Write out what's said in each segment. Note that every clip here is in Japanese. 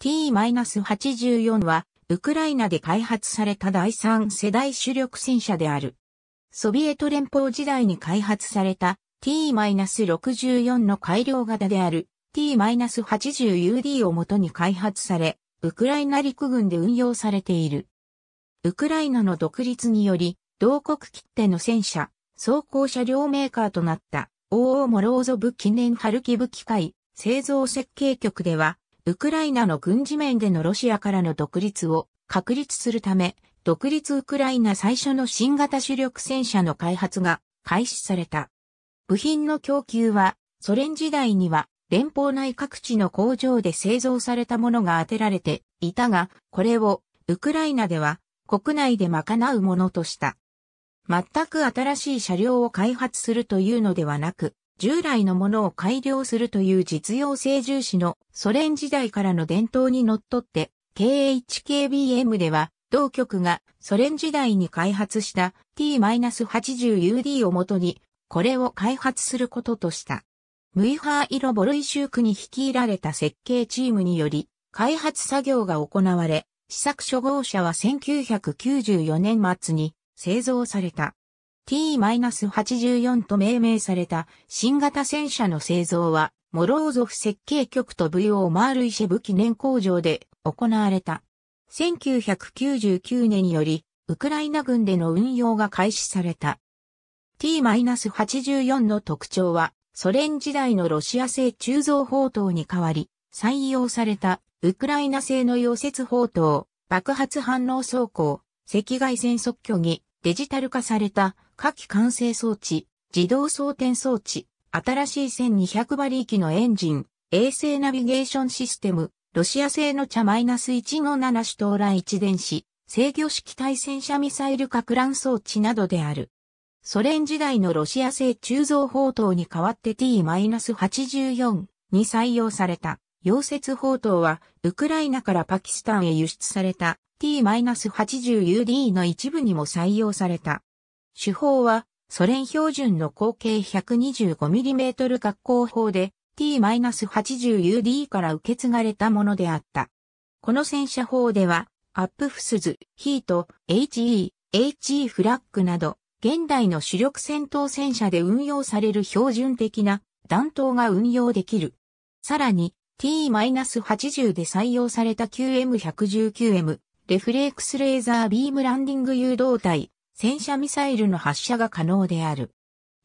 T-84 は、ウクライナで開発された第三世代主力戦車である。ソビエト連邦時代に開発された T-64 の改良型である T-80UD をもとに開発され、ウクライナ陸軍で運用されている。ウクライナの独立により、同国切手の戦車、装甲車両メーカーとなった、o オモローゾブ記念ハルキブ機械製造設計局では、ウクライナの軍事面でのロシアからの独立を確立するため、独立ウクライナ最初の新型主力戦車の開発が開始された。部品の供給は、ソ連時代には連邦内各地の工場で製造されたものが当てられていたが、これをウクライナでは国内で賄うものとした。全く新しい車両を開発するというのではなく、従来のものを改良するという実用性重視のソ連時代からの伝統にのっとって、KHKBM では、同局がソ連時代に開発した T-80UD をもとに、これを開発することとした。ムイハーイロボルイシュークに率いられた設計チームにより、開発作業が行われ、試作初号車は1994年末に製造された。T-84 と命名された新型戦車の製造は、モローゾフ設計局と VO マールイシェブ記念工場で行われた。1999年により、ウクライナ軍での運用が開始された。T-84 の特徴は、ソ連時代のロシア製鋳造砲塔に代わり、採用されたウクライナ製の溶接砲塔、爆発反応装甲、赤外線測距儀、デジタル化された火器完成装置、自動装填装置、新しい1200馬力のエンジン、衛星ナビゲーションシステム、ロシア製のチャマイナス1 5 7主トー一電子、制御式対戦車ミサイル拡乱装置などである。ソ連時代のロシア製鋳造砲塔に代わって T-84 に採用された。溶接砲塔は、ウクライナからパキスタンへ輸出された t 8 0 u d の一部にも採用された。手法は、ソ連標準の口径 125mm 格好法で T-80UD から受け継がれたものであった。この戦車法では、アップフスズ、ヒート、HE、HE フラッグなど、現代の主力戦闘戦車で運用される標準的な弾頭が運用できる。さらに、T-80 で採用された QM119M、レフレークスレーザービームランディング誘導体、戦車ミサイルの発射が可能である。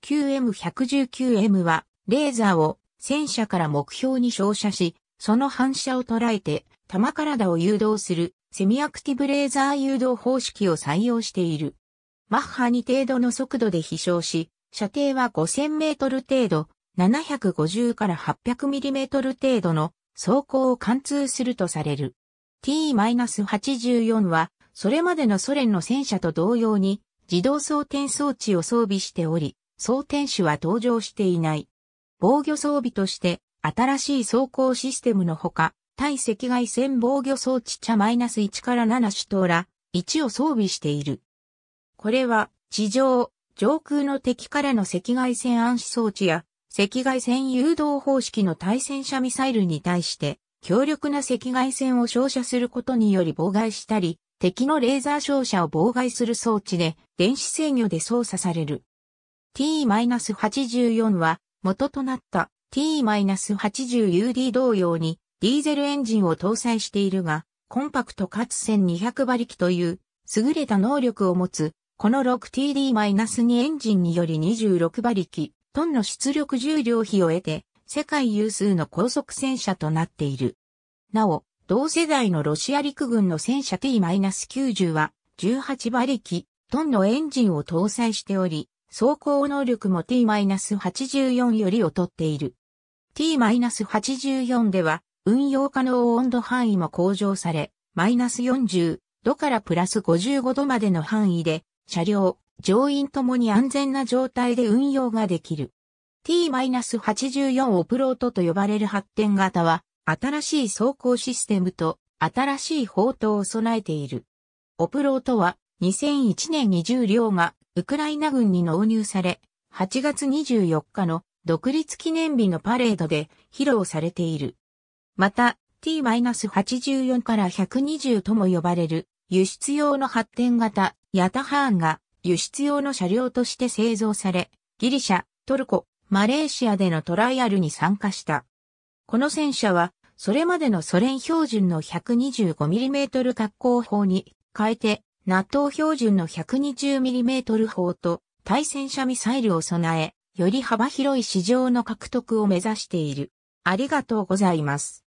QM119M は、レーザーを戦車から目標に照射し、その反射を捉えて、弾体を誘導する、セミアクティブレーザー誘導方式を採用している。マッハ2程度の速度で飛翔し、射程は5000メートル程度、750から800ミリメートル程度の走行を貫通するとされる。T-84 は、それまでのソ連の戦車と同様に、自動装填装置を装備しており、装填手は登場していない。防御装備として、新しい装甲システムのほか、対赤外線防御装置茶 -1 から7手刀ら、1を装備している。これは、地上、上空の敵からの赤外線暗視装置や、赤外線誘導方式の対戦車ミサイルに対して、強力な赤外線を照射することにより妨害したり、敵のレーザー照射を妨害する装置で電子制御で操作される。T-84 は元となった T-80UD 同様にディーゼルエンジンを搭載しているが、コンパクトかつ1200馬力という優れた能力を持つ、この 6TD-2 エンジンにより26馬力、トンの出力重量比を得て、世界有数の高速戦車となっている。なお、同世代のロシア陸軍の戦車 T-90 は18馬力、トンのエンジンを搭載しており、走行能力も T-84 より劣っている。T-84 では、運用可能温度範囲も向上され、マイナス40度からプラス55度までの範囲で、車両、乗員ともに安全な状態で運用ができる。T-84 オプロートと呼ばれる発展型は、新しい走行システムと新しい砲塔を備えている。オプロートは2001年に10両がウクライナ軍に納入され、8月24日の独立記念日のパレードで披露されている。また T-84 から120とも呼ばれる輸出用の発展型ヤタハーンが輸出用の車両として製造され、ギリシャ、トルコ、マレーシアでのトライアルに参加した。この戦車は、それまでのソ連標準の 125mm 滑好砲に変えて、NATO 標準の 120mm 砲と対戦車ミサイルを備え、より幅広い市場の獲得を目指している。ありがとうございます。